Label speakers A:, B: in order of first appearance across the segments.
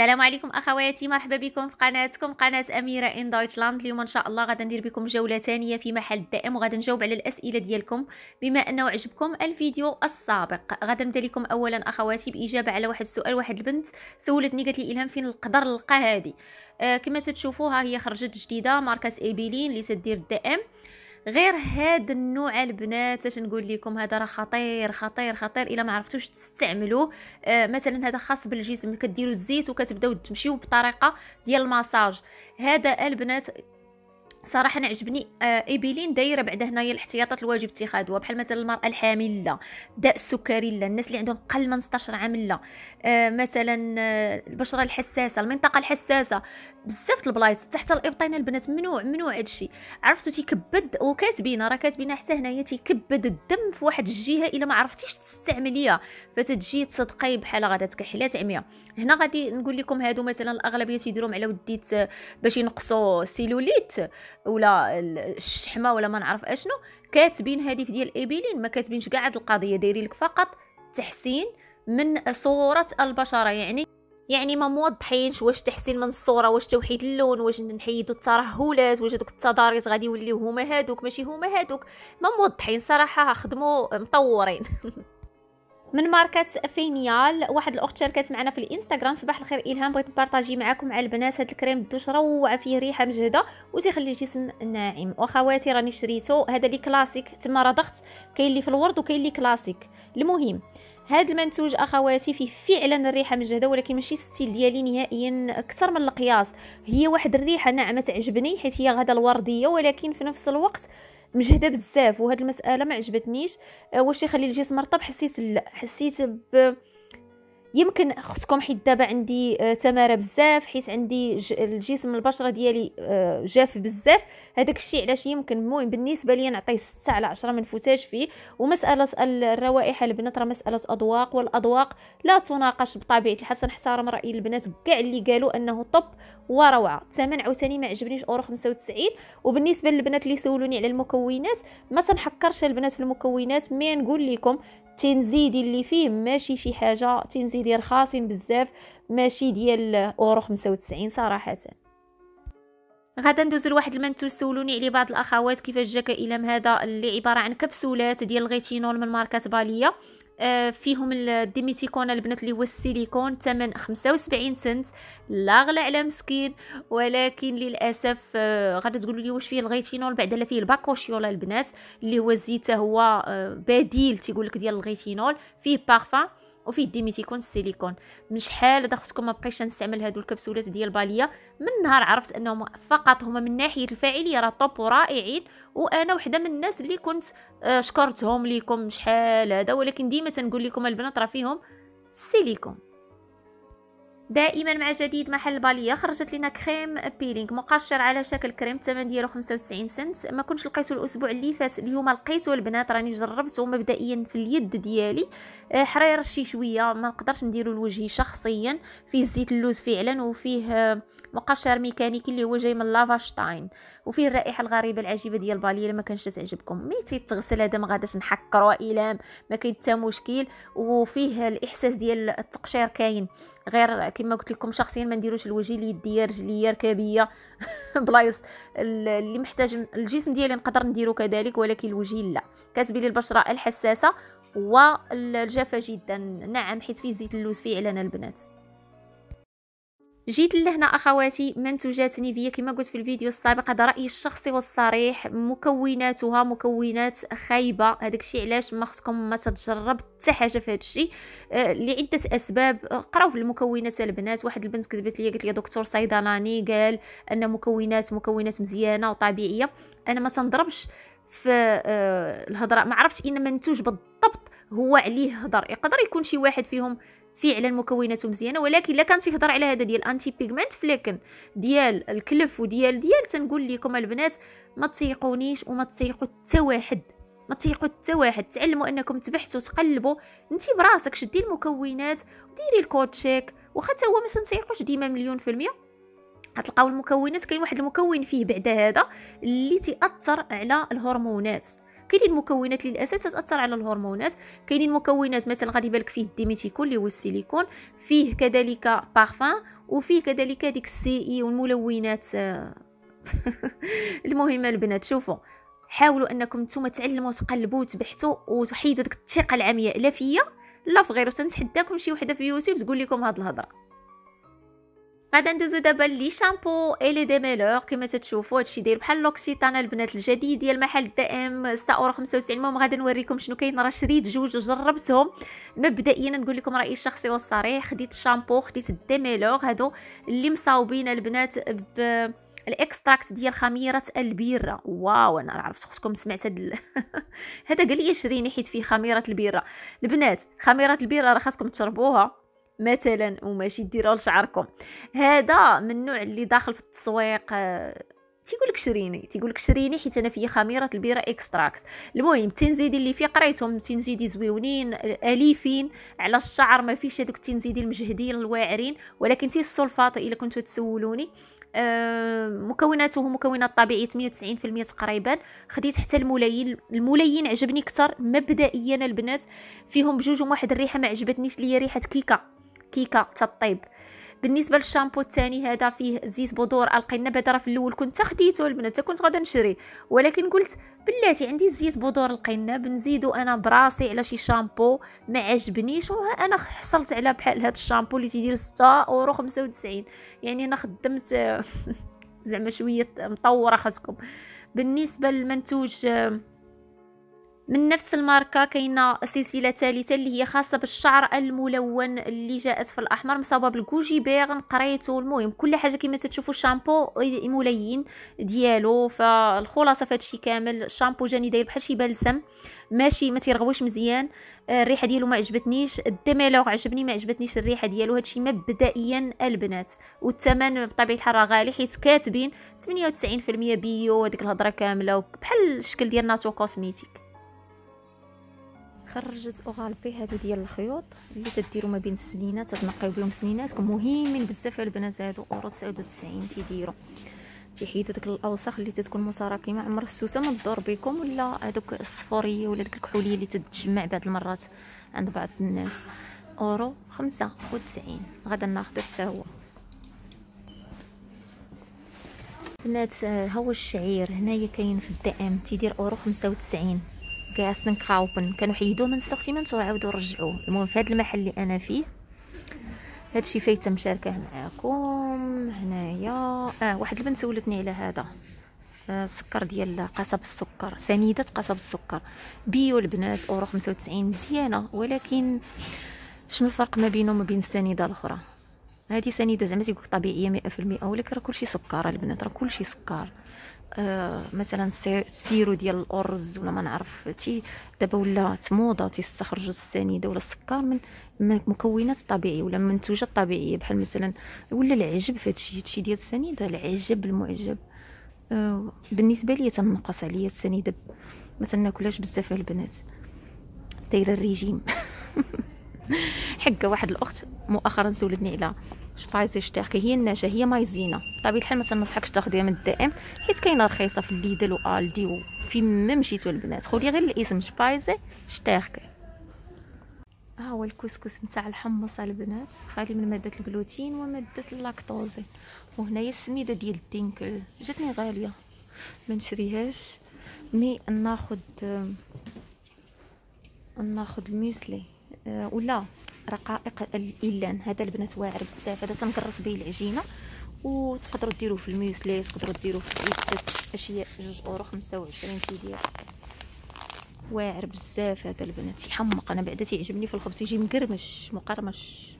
A: السلام عليكم اخواتي مرحبا بكم في قناتكم قناه اميره ان دويتشلاند اليوم ان شاء الله غادي ندير بكم جوله ثانيه في محل الدائم وغادي نجاوب على الاسئله ديالكم بما انه عجبكم الفيديو السابق غادي نبدا لكم اولا اخواتي باجابه على واحد السؤال واحد البنت سولتني قالت لي الهام فين نقدر نلقى هذه آه كما تتشوفوها هي خرجت جديده ماركه ايبيلين اللي تدير الدائم غير هاد النوع البنات اش نقول لكم هذا راه خطير خطير خطير الا ما عرفتوش تستعملوه آه مثلا هذا خاص بالجسم كديروا الزيت وكتبداو تمشيو بطريقه ديال الماساج هذا البنات صراحه انا عجبني آه، ايبيلين دايره بعد هنايا الاحتياطات الواجب اتخاذها بحال مثلا المراه الحامله داء السكري لا الناس اللي عندهم قل من 16 عام لا آه مثلا آه، البشره الحساسه المنطقه الحساسه بزاف البلايص تحت الابطين البنات ممنوع ممنوع هادشي عرفتو تيكبد وكاتبين راه كاتبين حتى هنايا تيكبد الدم في واحد الجهه الا ما عرفتيش تستعمليها فتتجي تصدقي بحال غادا تكحلات عميه هنا غادي نقول لكم هادو مثلا الاغلبيه تيديروهم على وديت آه، باش ينقصوا سيلوليت ولا الشحمه ولا ما نعرف اشنو كاتبين هذيك ديال ايبيلين ما كاتبينش كاع هاد القضيه دايرين لك فقط تحسين من صوره البشره يعني يعني ما موضحينش واش تحسين من الصوره واش توحيد اللون واش نحيدوا الترهلات واش دوك التضاريس غادي يوليو هما هادوك ماشي هما هادوك ما موضحين صراحه خدموا مطورين من ماركه فينيال واحد الاخت شاركت معنا في الانستغرام صباح الخير الهام بغيت نبارطاجي معكم مع البنات هذا الكريم الدوش روعه فيه ريحه مجهده وتيخلي الجسم ناعم وخواتي راني شريته هذا اللي كلاسيك تما ضغط كاين اللي في الورد وكاين اللي كلاسيك المهم هذا المنتوج اخواتي فيه فعلا الريحه مجهده ولكن ماشي ستيل ديالي نهائيا اكثر من القياس هي واحد الريحه ناعمه تعجبني حيت هي غدا الورديه ولكن في نفس الوقت مجهده بزاف وهاد المساله ما عجبتنيش آه، واش يخلي الجسم مرطب حسيت لا حسيت ب يمكن خصكم حيت دابا عندي آه تماره بزاف حيت عندي الجسم البشره ديالي آه جاف بزاف هذاك الشيء علاش يمكن المهم بالنسبه لي نعطيه 6 على 10 من فوتاج فيه ومساله الروائح البنات راه مساله اذواق والاذواق لا تناقش بطبيعه الحال سنحترم راي البنات كاع اللي قالوا انه طب وروعه الثمن عاوتاني ما عجبنيش اورو 95 وبالنسبه للبنات اللي سولوني على المكونات ما تنحكرش البنات في المكونات مي نقول لكم التنزيدي اللي فيه ماشي شي حاجه تنزيدي رخاصين بزاف ماشي ديال اورو 95 صراحه غادا ندوز لواحد المنتوج سولوني عليه بعض الاخوات كيفاش جاك الى هذا اللي عباره عن كبسولات ديال الغيتينول من ماركه باليه آه، فيهم الديميتيكون البنات اللي هو السيليكون ثمن 75 سنت لا غلا على مسكين ولكن للاسف آه، غادي تقولوا لي واش فيه الغيتينول بعد لا فيه الباكوشيولا البنات اللي هو زيت هو آه، بديل تيقول لك ديال الغيتينول فيه بارفان وفيه الديميتيكون السيليكون من شحال هذا خصكم ما بقيتش نستعمل هادو الكبسولات ديال باليه من نهار عرفت انهم فقط هما من ناحيه الفاعليه راه طوب ورائعين وانا وحده من الناس اللي كنت آه، شكرتهم ليكم شحال هذا ولكن ديما تنقول لكم البنات راه فيهم السيليكون دائما مع جديد محل الباليه خرجت لنا كريم بيلينغ مقشر على شكل كريم الثمن ديالو 95 سنت ما كنتش لقيتو الاسبوع اللي فات اليوم لقيتو البنات راني جربته مبدئيا في اليد ديالي آه، حرير شي شويه ما نقدرش نديرو لوجهي شخصيا فيه زيت اللوز فعلا وفيه آه، مقشر ميكانيكي اللي هو جاي من لافاشتاين وفيه الرائحه الغريبه العجيبه ديال الباليه ما كانش تعجبكم مي تيتغسل هذا ما غاداش نحكر والام ما كاين حتى مشكل وفيه الاحساس ديال التقشير كاين غير كما قلت لكم شخصيا ما نديروش الوجه اليديه رجليه ركابيه بلايص اللي محتاج الجسم ديالي نقدر نديرو كذلك ولكن الوجه لا كاتبي لي البشره الحساسه والجافه جدا نعم حيت فيه زيت اللوز فعلا البنات جيت لهنا اخواتي منتوجات نيفيا كما قلت في الفيديو السابق هذا رايي الشخصي والصريح مكوناتها مكونات خايبه هذاك الشيء علاش ما خصكم ما تجرب حتى حاجه في هذا الشيء آه، لعده اسباب آه، قراو في المكونات البنات واحد البنت كتبت لي قالت لي دكتور صيدلاني قال ان مكونات مكونات مزيانه وطبيعيه انا ما تنضربش في آه، الهضره ما عرفتش ان منتوج بالضبط هو عليه هضر يقدر يكون شي واحد فيهم فعلا مكوناته مزيانه ولكن الا كان تيهضر على هذا ديال انتي بيغمنت فليكن ديال الكلف وديال ديال تنقول لكم البنات ما تيقونيش وما تيقوا حتى واحد ما تيقوا حتى واحد تعلموا انكم تبحثوا تقلبوا انت براسك شدي المكونات وديري الكود تشيك واخا حتى هو ما تيقوش ديما مليون في الميه غتلقاو المكونات كاين واحد المكون فيه بعد هذا اللي تاثر على الهرمونات كاينين المكونات اللي للاساس تتاثر على الهرمونات كاينين مكونات مثلا غادي يبان لك فيه الديميتيكول اللي هو السيليكون فيه كذلك بارفان وفيه كذلك ديك السي اي والملونات آه، المهم البنات شوفوا حاولوا انكم نتوما تعلموا تقلبوا وتبحثوا وتحيدوا ديك الثقه العمياء لا فيا لا في غيره تنتحداكم شي وحده في يوتيوب تقول لكم هاد الهضره غادا ندوزو دابا لي شامبو اي لي ديميلور كما تتشوفوا هادشي داير بحال لوكسيتان البنات الجديد ديال محل الدائم ام اورو 95 المهم غادي نوريكم شنو كاين راه شريت جوج وجربتهم مبدئيا نقول لكم رايي الشخصي والصريح خديت الشامبو خديت الديميلور هادو اللي مصاوبين البنات ب الاكستراكت ديال خميره البيره واو انا عرفت خصكم سمعت هاد ال... هذا قال لي شريني حيت فيه خميره البيره البنات خميره البيره راه خاصكم تشربوها مثلا وماشي ديروا لشعركم هذا من النوع اللي داخل في التسويق آه، تيقول لك شريني تيقول لك شريني حيت انا في خميره البيره اكستراكت المهم التنزيدي اللي فيه قريتهم تنزيدي زويونين اليفين على الشعر ما فيش هذوك التنزيدي المجهدين الواعرين ولكن فيه السلفاط الا كنتو تسولوني أه مكوناته مكونات طبيعيه 98% تقريبا خديت حتى الملايين الملايين عجبني اكثر مبدئيا البنات فيهم بجوج واحد الريحه ما عجبتنيش ليا ريحه كيكه كيكه تطيب بالنسبه للشامبو الثاني هذا فيه زيت بودور القنب هذا راه في الاول كنت خديته البنات كنت غادا نشري ولكن قلت بلاتي عندي زيت بودور القنب نزيدو انا براسي على شي شامبو ما عجبنيش وها انا حصلت على بحال هذا الشامبو اللي تيدير 6 اورو 95 يعني انا خدمت زعما شويه مطوره خاصكم بالنسبه للمنتوج من نفس الماركه كاينه سلسله ثالثه اللي هي خاصه بالشعر الملون اللي جاءت في الاحمر مصاوبه بالكوجيبير قريته المهم كل حاجه كما تشوفوا الشامبو ملين ديالو فالخلاصه في هادشي كامل الشامبو جاني داير بحال شي بلسم ماشي ما تيرغويش مزيان آه، الريحه ديالو ما عجبتنيش الدميلوغ عجبني ما عجبتنيش الريحه ديالو هادشي مبدئيا البنات والثمن بطبيعه الحال راه غالي حيت كاتبين 98% بيو هذيك الهضره كامله بحال الشكل ديال ناتو كوسميتيك خرجت اوغالبي هادو ديال الخيوط اللي تديروا ما بين السنينات تنقيو بهم سنيناتكم مهمين بزاف البنات هادو اورو 99 تيديروا تيحيدوا ديك الاوساخ اللي تتكون متراكمه عمر السوسه ما تدور بكم ولا هذوك الصفوريه ولا داك الكحوليه اللي تتجمع بعض المرات عند بعض الناس اورو 95 غادا ناخذ حتى هو بنات آه، ها هو الشعير هنايا كاين في الدائم تيدير اورو 95 كيعسن كراوبن كانوا حيدوه من السورتيمنت وعاودوا رجعوه المهم في هذا المحل اللي انا فيه هادشي فايته مشاركه معاكم هنايا اه واحد البنت سولتني على هذا آه، السكر ديال قصب السكر سنيده قصب السكر بيو البنات اورو 95 مزيانه ولكن شنو الفرق ما بينه وما بين السنيده الاخرى هذه سنيده زعما تيقول طبيعيه 100% ولكن راه كلشي سكر البنات راه كلشي سكر آه، مثلا سيرو ديال الارز ولا ما نعرف تي دابا ولات موضه تيستخرجوا السنيده ولا السكر من مكونات طبيعيه ولا منتوجات طبيعيه بحال مثلا ولا العجب في هادشي هادشي ديال السنيده العجب المعجب آه، بالنسبه ليا تنقص عليا السنيده ما تناكلهاش بزاف البنات دايره الريجيم حقه واحد الاخت مؤخرا سولتني على شبايزيش تاعك هي النشا هي مايزينا طبيعي الحال ما تنصحكش تاخديها من الدائم حيت كاينه رخيصه في ليدل والدي وفي ما مشيتو البنات خدي غير الاسم شبايزي شتاك ها هو الكسكس نتاع الحمص البنات خالي من ماده الجلوتين وماده اللاكتوز وهنايا السميده ديال الدينكل جاتني غاليه ما نشريهاش مي ناخد ناخد الميسلي آه، ولا رقائق الإلان هذا البنات واعر بزاف هذا تنكرص به العجينه وتقدروا ديروه في الميوسلي تقدروا ديروه في عدة اشياء جوج اورو خمسة وعشرين ديال واعر بزاف هذا البنات يحمق انا بعدا تيعجبني في الخبز يجي مقرمش مقرمش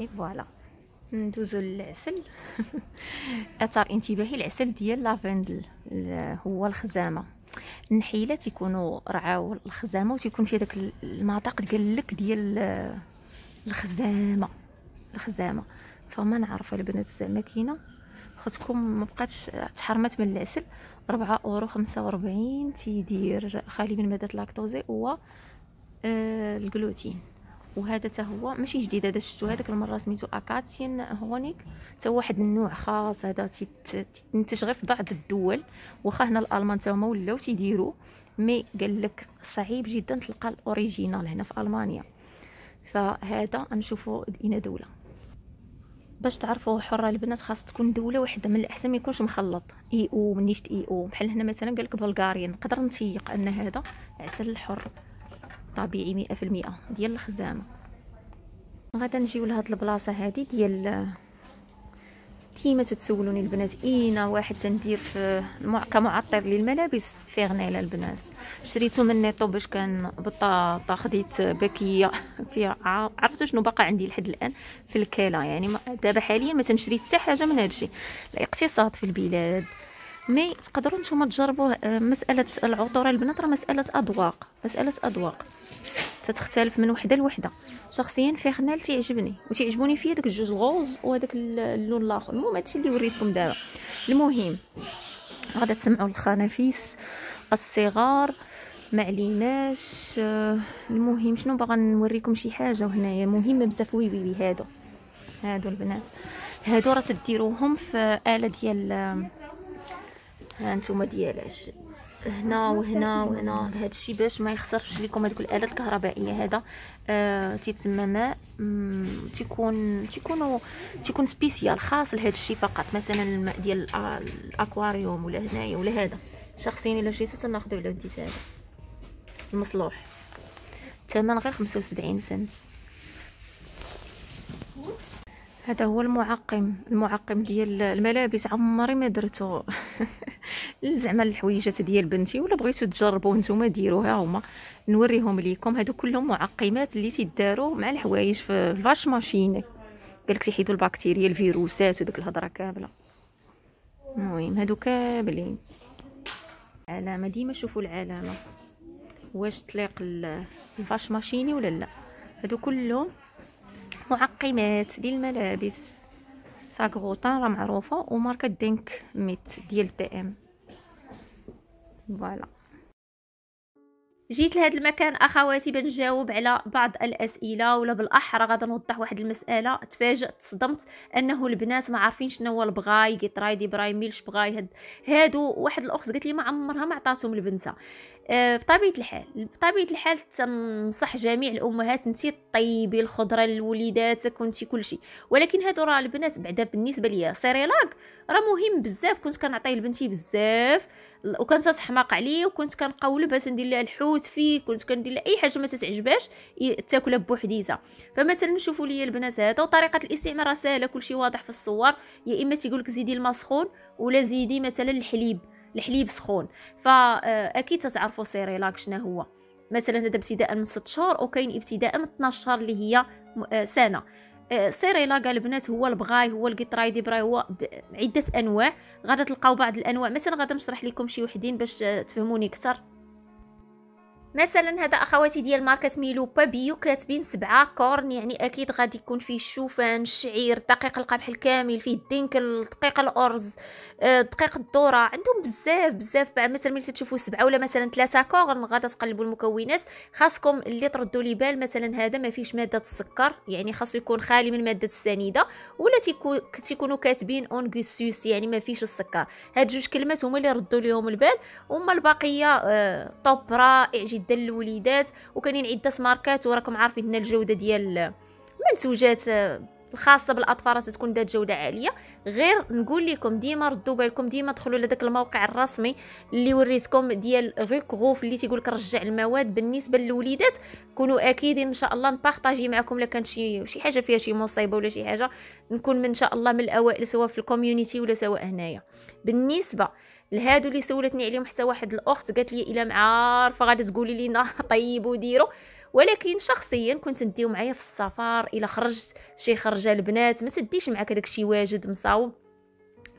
A: اي فوالا ندوزو للعسل اثار انتباهي العسل ديال لافندل هو الخزامه النحيله تيكونوا رعاو الخزامه وتيكون في داك المذاق ديال لك ديال الخزامه الخزامه فما نعرف البنات زعما كاينه خصكم ما بقاتش تحرمت من العسل 4 اورو 45 تيدير خالي من ماده اللاكتوزي هو آه الجلوتين وهذا حتى هو ماشي جديد هذا شفتو هذاك المره سميتو اكاتسين هونيك حتى واحد النوع خاص هذا تنتج غير في بعض الدول واخا هنا الالمان حتى هما ولاو تيديروا مي قال لك صعيب جدا تلقى الاوريجينال هنا في المانيا فهذا نشوفوا اين دوله باش تعرفوا حره البنات خاص تكون دوله واحده من الاحسن ما يكونش مخلط اي او منيش اي او بحال هنا مثلا قال لك بلغاريا نقدر نتيق ان هذا عسل حر طبيعي مئة في المئة ديال الخزامة غادا نجيو لهاد البلاصة هادي ديال ديما تتسولوني البنات اينا واحد تندير في المع... كمعطر للملابس فيغنيلا البنات شريته من نيطو باش كان بطاطا خديت بكيه فيها عرفتوا شنو باقا عندي لحد الان في الكيله يعني دابا حاليا ما تنشري حتى حاجه من هادشي الاقتصاد في البلاد مي تقدروا نتوما تجربوا آه، مساله العطور البنات راه مساله اذواق مساله اذواق تتختلف من وحده لوحده شخصيا فيرنال تيعجبني وتيعجبوني فيه داك الجوج الغوز وهذاك اللون الاخر المهم هادشي اللي وريتكم دابا المهم غادا تسمعوا الخنافيس الصغار ما عليناش آه، المهم شنو باغا نوريكم شي حاجه وهنايا مهمه بزاف وي وي هادو هادو البنات هادو راه تديروهم في اله ديال آه، ها نتوما ديالاش هنا وهنا وهنا هذا الشيء باش ما يخسرش لكم هذوك الالات الكهربائيه هذا آه تيتسمى ماء تيكون تيكونوا تيكون سبيسيال خاص لهذا الشيء فقط مثلا الماء ديال الاكواريوم ولا هنايا ولا هذا شخصيا الا جيتو تناخذو على وديت هذا المصلوح الثمن غير 75 سنت هذا هو المعقم المعقم ديال الملابس عمري ما درتو زعما الحويجات ديال بنتي ولا بغيتو تجربوه نتوما ديروها هما نوريهم ليكم هادو كلهم معقمات اللي تيداروا مع الحوايج في الفاش ماشين قالك تيحيدوا البكتيريا الفيروسات وديك الهضره كامله المهم هادو كاملين علامه ديما شوفوا العلامه واش طليق الفاش ماشيني ولا لا هادو كلهم معقمات للملابس ساكغوطان راه معروفه وماركه دينك ميت ديال دي ام فوالا جيت لهذا المكان اخواتي باش نجاوب على بعض الاسئله ولا بالاحرى غادي نوضح واحد المساله تفاجات صدمت انه البنات ما عارفين شنو هو البغاي كيطراي دي براي ميلش بغاي هاد هادو واحد الاخت قالت لي ما عمرها ما عطاتهم لبنتها أه بطبيعه الحال بطبيعه الحال تنصح جميع الامهات انت طيبي الخضره لوليداتك وانت كلشي ولكن هادو راه البنات بعدا بالنسبه ليا سيريلاك راه مهم بزاف كنت كنعطيه لبنتي بزاف وكنت تحماق عليه وكنت كنقولبها باش ندير لها الحوت كنت فيك كنت كندير اي حاجه ما تتعجباش تاكلها بوحديتها فمثلا شوفوا لي البنات هذا وطريقه الاستعمال راه سهله كلشي واضح في الصور يا اما تيقول لك زيدي الماء سخون ولا زيدي مثلا الحليب الحليب سخون فاكيد آه، تتعرفوا سيريلاك شنو هو مثلا هذا ابتداء من 6 شهور وكاين ابتداء من 12 شهر اللي هي آه، سنه آه، سيريلاك البنات هو البغاي هو القطراي براي هو عده انواع غادي تلقاو بعض الانواع مثلا غادي نشرح لكم شي وحدين باش تفهموني اكثر مثلا هذا اخواتي ديال ماركه ميلو بابيو كاتبين سبعة كورن يعني اكيد غادي يكون فيه الشوفان الشعير دقيق القمح الكامل فيه الدينكل دقيق الارز آه، دقيق الذره عندهم بزاف بزاف مثلا ملي تشوفوا سبعة ولا مثلا ثلاثة كورن غادا تقلبوا المكونات خاصكم اللي تردوا لي بال مثلا هذا ما فيهش ماده السكر يعني خاصو يكون خالي من ماده السنيده ولا تيكونوا كاتبين اونغوسيوس يعني ما فيش السكر هاد جوج كلمات هما اللي ردوا ليهم البال وما البقيه آه، طوب رائع جدا للوليدات وكاينين عده ماركات وراكم عارفين هنا الجوده ديال منسوجات الخاصه بالاطفال راه تكون ذات جوده عاليه غير نقول لكم ديما ردوا بالكم ديما دخلوا لذاك الموقع الرسمي اللي وريتكم ديال غيك غوف اللي تيقول لك رجع المواد بالنسبه للوليدات كونوا اكيدين ان شاء الله نبارطاجي معكم الا كان شي شي حاجه فيها شي مصيبه ولا شي حاجه نكون من ان شاء الله من الاوائل سواء في الكوميونيتي ولا سواء هنايا بالنسبه لهادو اللي سولتني عليهم حتى واحد الاخت قالت لي الا معارفه غادي تقولي لينا طيبوا ديروا ولكن شخصيا كنت نديو معايا في السفر الا خرجت شي خرجه البنات ما تديش معاك داك واجد مصاوب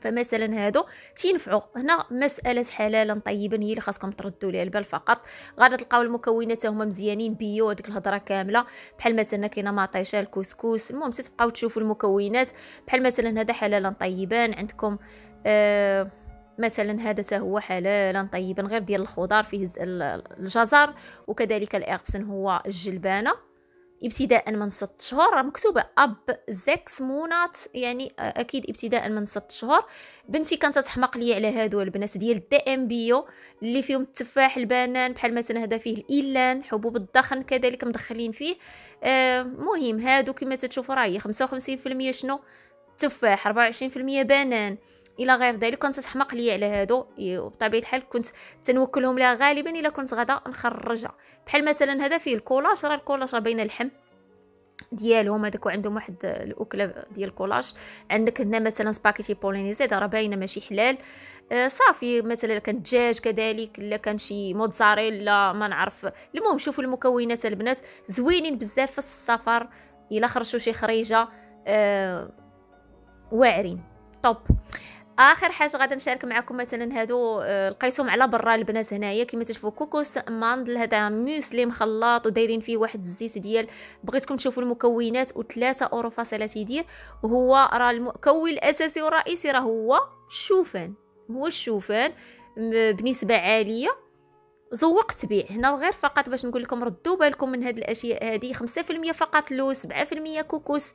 A: فمثلا هادو تينفعوا هنا مساله حلالا طيبا هي اللي خاصكم تردوا ليها البال فقط غادي تلقاو المكونات هما مزيانين بيو هذيك الهضره كامله بحال مثلا كاينه مطيشه الكسكس المهم تتبقاو تشوفوا المكونات بحال مثلا هذا حلالا طيبا عندكم آه مثلا هذا هو حلالا طيبا غير ديال الخضار فيه الجزر وكذلك الإغبسن هو الجلبانة ابتداء من ست شهور مكتوبة أب زكس مونات يعني أكيد ابتداء من ست شهور بنتي كانت تحمق لي على هادو البنات ديال الدي ام بيو اللي فيهم التفاح البنان بحال مثلا هذا فيه الإيلان حبوب الدخن كذلك مدخلين فيه آه مهم هادو كما تتشوفوا راهي 55% شنو تفاح 24% بنان الى غير ذلك كنت تحمق ليا على هادو وبطبيعه الحال كنت تنوكلهم لها غالبا الا كنت غدا نخرجها بحال مثلا هذا فيه الكولاج راه الكولاج راه بين اللحم ديالهم هذاك وعندهم واحد الاكله ديال الكولاج عندك هنا مثلا سباكيتي بولينيزي راه باينه ماشي حلال آه، صافي مثلا كان دجاج كذلك لا كان شي موتزاريلا ما نعرف المهم شوفوا المكونات البنات زوينين بزاف في السفر الا خرجوا شي خريجه آه واعرين طوب اخر حاجه غادي نشارك معكم مثلا هادو آه، لقيتهم على برا البنات هنايا كما تشوفوا كوكوس ماندل هذا موسلي مخلط ودايرين فيه واحد الزيت ديال بغيتكم تشوفوا المكونات و3 اورو فاصله تيدير وهو راه المكون الاساسي والرئيسي راه هو الشوفان هو الشوفان بنسبه عاليه زوقت به هنا غير فقط باش نقول لكم ردوا بالكم من هاد الاشياء هذه 5% فقط لو 7% كوكوس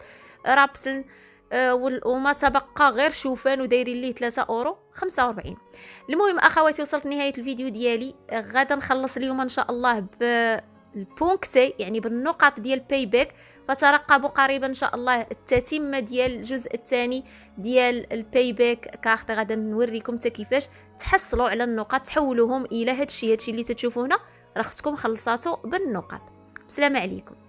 A: رابسن آه، وما تبقى غير شوفان ودايرين ليه 3 اورو 45 المهم اخواتي وصلت نهايه الفيديو ديالي آه، غدا نخلص اليوم ان شاء الله ب البونكسي يعني بالنقط ديال باي باك فترقبوا قريبا ان شاء الله التتمه ديال الجزء الثاني ديال الباي باك كارت غدا نوريكم حتى كيفاش تحصلوا على النقط تحولوهم الى هادشي هادشي اللي تتشوفوا هنا راه خصكم خلصاتو بالنقط بسلامه عليكم